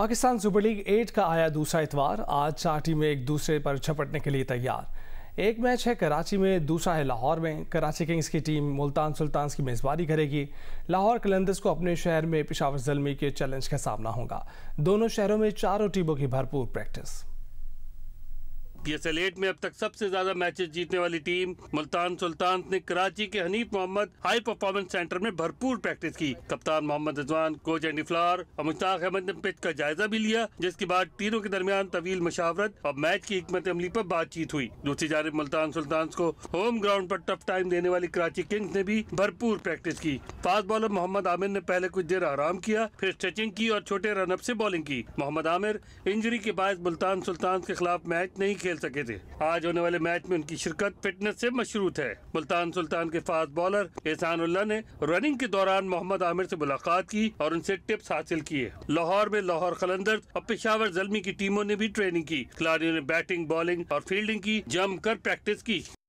Pakistan super league eight का आया दूसरा इतवार आज चार टीमें एक दूसरे पर छपटने के लिए तैयार एक मैच है कराची में दूसरा है लाहौर में कराची किंग्स की टीम मुल्तान सुल्तान्स की मेज़बानी करेगी लाहौर कलंदर्स को अपने शहर में पिशावर जलमी के चैलेंज का सामना होगा दोनों शहरों में चारों टीमों की भरपूर प्रैक्टिस पीएसएल एट में अब तक सबसे ज्यादा मैचेस जीतने वाली टीम मुल्तान सुल्तान ने कराची के Hanif Mohammad high performance centre में भरपूर प्रैक्टिस की कप्तान Mohammad Rizwan coach Andy Flower और मुश्ताक अहमद ने पिच का जायजा भी लिया जिसके बाद टीमों के दरमियान तवील मशावरत और मैच की हमत अमली आरोप बातचीत हुई दूसरी जानब मुल्तान सुल्तान को होम ग्राउंड आरोप टफ टाइम देने वाली कराची किंग्स ने भी भरपूर प्रैक्टिस की फास्ट बॉलर मोहम्मद आमिर ने पहले कुछ देर आराम किया फिर स्ट्रेचिंग की और छोटे रनअप ऐसी बॉलिंग की मोहम्मद आमिर इंजरी के बायस मुल्तान सुल्तान के खिलाफ मैच नहीं खेल खेल सके थे आज होने वाले मैच में उनकी शिरकत फिटनेस ऐसी मशरूत है मुल्तान सुल्तान के फास्ट बॉलर एहसान ने रनिंग के दौरान मोहम्मद आमिर ऐसी मुलाकात की और उनसे टिप्स हासिल किए लाहौर में लाहौर खलंदर और पेशावर जलमी की टीमों ने भी ट्रेनिंग की खिलाड़ियों ने बैटिंग बॉलिंग और फील्डिंग की जमकर प्रैक्टिस की